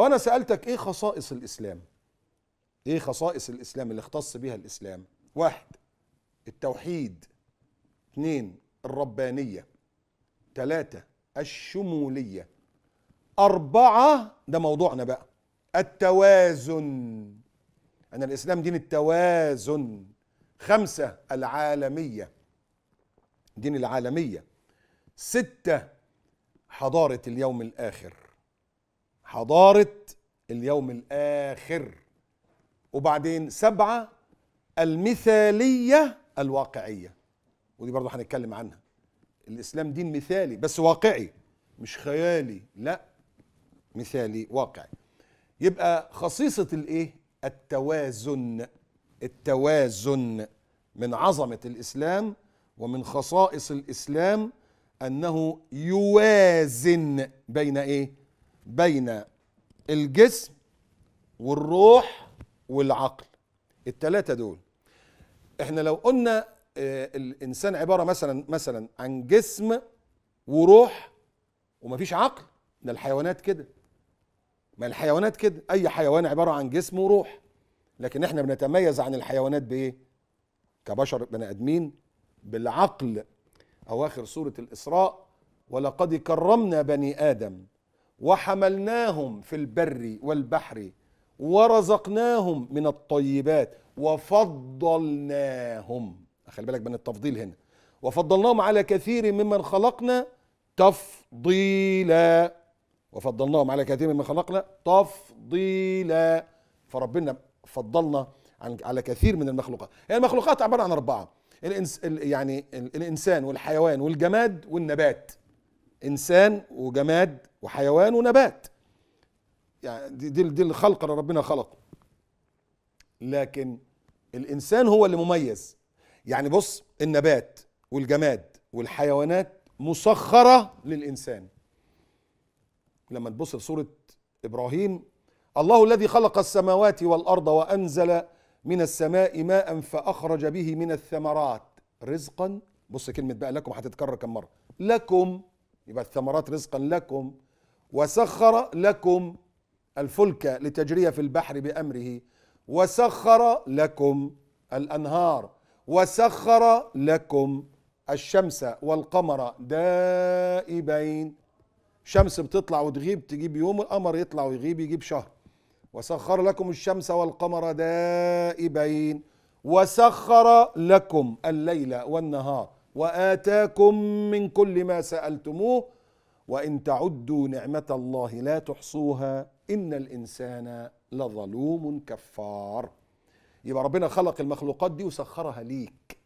وانا سالتك ايه خصائص الاسلام ايه خصائص الاسلام اللي اختص بها الاسلام واحد التوحيد اثنين الربانيه ثلاثه الشموليه اربعه ده موضوعنا بقى التوازن ان الاسلام دين التوازن خمسه العالميه دين العالميه سته حضاره اليوم الاخر حضارة اليوم الآخر وبعدين سبعة المثالية الواقعية ودي برضو هنتكلم عنها الإسلام دين مثالي بس واقعي مش خيالي لا مثالي واقعي يبقى خصيصة الإيه التوازن التوازن من عظمة الإسلام ومن خصائص الإسلام أنه يوازن بين إيه بين الجسم والروح والعقل التلاتة دول احنا لو قلنا آه، الانسان عباره مثلا مثلا عن جسم وروح ومفيش عقل ده الحيوانات كده ما الحيوانات كده اي حيوان عباره عن جسم وروح لكن احنا بنتميز عن الحيوانات بايه كبشر بني ادمين بالعقل اواخر سوره الاسراء ولقد كرمنا بني ادم وحملناهم في البر والبحر ورزقناهم من الطيبات وفضلناهم خلي بالك من التفضيل هنا وفضلناهم على كثير ممن خلقنا تفضيلا وفضلناهم على كثير ممن خلقنا تفضيلا فربنا فضلنا عن على كثير من المخلوقات يعني المخلوقات عباره عن اربعه الإنس يعني الانسان والحيوان والجماد والنبات انسان وجماد وحيوان ونبات يعني دي, دي, الخلق اللي ربنا خلقه لكن الانسان هو اللي مميز يعني بص النبات والجماد والحيوانات مسخره للانسان لما تبص لسوره ابراهيم الله الذي خلق السماوات والارض وانزل من السماء ماء فاخرج به من الثمرات رزقا بص كلمه بقى لكم هتتكرر كم مره لكم يبقى الثمرات رزقا لكم وسخر لكم الفلك لتجري في البحر بأمره وسخر لكم الأنهار وسخر لكم الشمس والقمر دائبين شمس بتطلع وتغيب تجيب يوم القمر يطلع ويغيب يجيب شهر وسخر لكم الشمس والقمر دائبين وسخر لكم الليل والنهار واتاكم من كل ما سالتموه وان تعدوا نعمه الله لا تحصوها ان الانسان لظلوم كفار يبقى ربنا خلق المخلوقات دي وسخرها ليك